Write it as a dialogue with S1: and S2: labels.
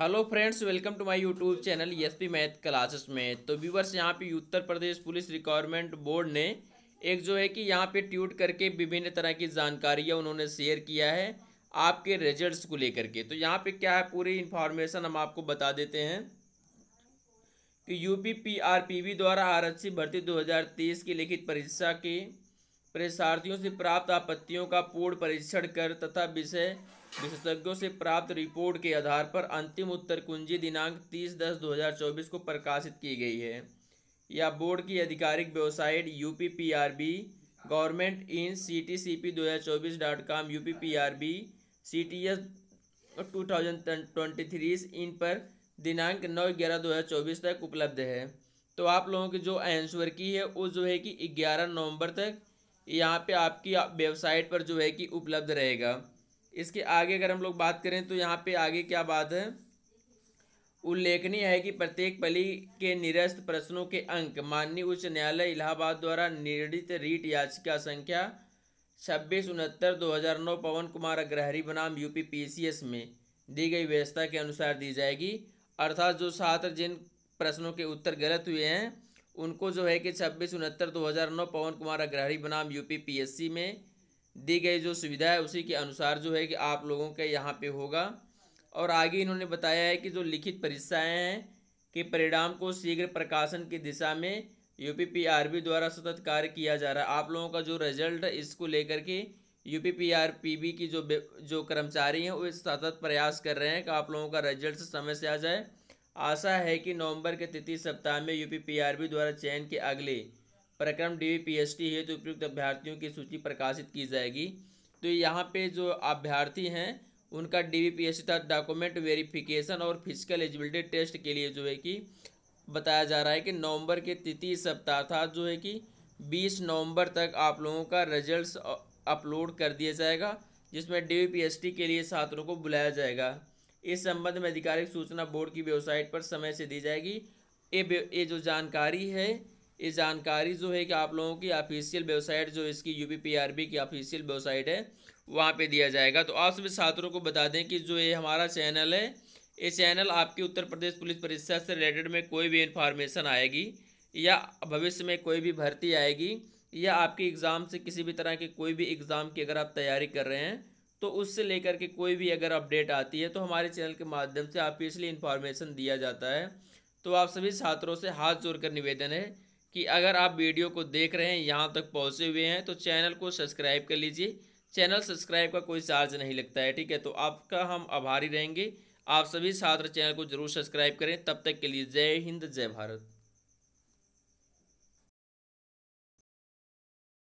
S1: hello friends welcome to my YouTube channel P math classes में तो viewers यहाँ पे Uttar Pradesh police recruitment board ने एक जो है कि यहाँ पे ट्यूट करके विभिन्न तरह की जानकारियाँ उन्होंने शेयर किया है आपके रिजल्ट्स को लेकर के तो यहाँ पे क्या है पूरी इन्फॉर्मेशन हम आपको बता देते हैं कि यूपी पीआरपीवी द्वारा आरक्षी भर्ती दो की लिखित परीक्षा के परीक्षार्थियों से प्राप्त आपत्तियों का पूर्ण परीक्षण कर तथा विषय विशेषज्ञों से प्राप्त रिपोर्ट के आधार पर अंतिम उत्तर कुंजी दिनांक 30 दस 2024 को प्रकाशित की गई है यह बोर्ड की आधिकारिक website U P P R B government in C T C P दो हज़ार चौबीस dot com U P P R B C T S two thousand twenty three in पर दिनांक नौ ग्यारह दो हज़ार चौबीस तक उपलब्ध है तो आप लोगों की जो आंसर की है वो जो है कि ग्यारह नवंबर तक यहाँ पे आपकी वेबसाइट पर जो है कि उपलब्ध रहेगा इसके आगे अगर हम लोग बात करें तो यहाँ पे आगे क्या बात है उल्लेखनीय है कि प्रत्येक पली के निरस्त प्रश्नों के अंक माननीय उच्च न्यायालय इलाहाबाद द्वारा निर्णित रीट याचिका संख्या छब्बीस उनहत्तर दो हज़ार नौ पवन कुमार अग्रहरी बनाम यूपी पी में दी गई व्यवस्था के अनुसार दी जाएगी अर्थात जो छात्र जिन प्रश्नों के उत्तर गलत हुए हैं उनको जो है कि छब्बीस उनहत्तर दो हज़ार नौ पवन कुमार अग्रहरी बनाम यूपी पीएससी में दी गई जो सुविधा है उसी के अनुसार जो है कि आप लोगों के यहाँ पे होगा और आगे इन्होंने बताया है कि जो लिखित परीक्षाएँ हैं के परिणाम को शीघ्र प्रकाशन की दिशा में यूपीपीआरबी द्वारा सतत कार्य किया जा रहा है आप लोगों का जो रिजल्ट इसको लेकर के यूपीपीआरपीबी की जो जो कर्मचारी हैं वो सतत प्रयास कर रहे हैं कि आप लोगों का रिजल्ट समय से आ जाए आशा है कि नवंबर के तृतीय सप्ताह में यूपीपीआरबी द्वारा चयन के अगले प्रक्रम डी पी एच टी हेतु तो उपयुक्त अभ्यर्थियों की सूची प्रकाशित की जाएगी तो यहाँ पे जो अभ्यर्थी हैं उनका D P S T document verification और फिजिकल एलिजिबिलिटी टेस्ट के लिए जो है कि बताया जा रहा है कि नवंबर के तृतीय सप्ताह था जो है कि 20 नवंबर तक आप लोगों का रिजल्ट अपलोड कर दिया जाएगा जिसमें डी के लिए छात्रों को बुलाया जाएगा इस संबंध में आधिकारिक सूचना बोर्ड की वेबसाइट पर समय से दी जाएगी ये ये जो जानकारी है ये जानकारी जो है कि आप लोगों की ऑफिशियल वेबसाइट जो इसकी यू पी की ऑफिशियल वेबसाइट है वहाँ पे दिया जाएगा तो आप सभी छात्रों को बता दें कि जो ये हमारा चैनल है ये चैनल आपकी उत्तर प्रदेश पुलिस परीक्षा से रिलेटेड में कोई भी इन्फॉर्मेशन आएगी या भविष्य में कोई भी भर्ती आएगी या आपके एग्ज़ाम से किसी भी तरह के कोई भी एग्ज़ाम की अगर आप तैयारी कर रहे हैं तो उससे लेकर के कोई भी अगर अपडेट आती है तो हमारे चैनल के माध्यम से आप इसलिए इन्फॉर्मेशन दिया जाता है तो आप सभी छात्रों से हाथ जोड़कर निवेदन है कि अगर आप वीडियो को देख रहे हैं यहाँ तक पहुँचे हुए हैं तो चैनल को सब्सक्राइब कर लीजिए चैनल सब्सक्राइब का कोई चार्ज नहीं लगता है ठीक है तो आपका हम आभारी रहेंगे आप सभी छात्र चैनल को जरूर सब्सक्राइब करें तब तक के लिए जय हिंद जय भारत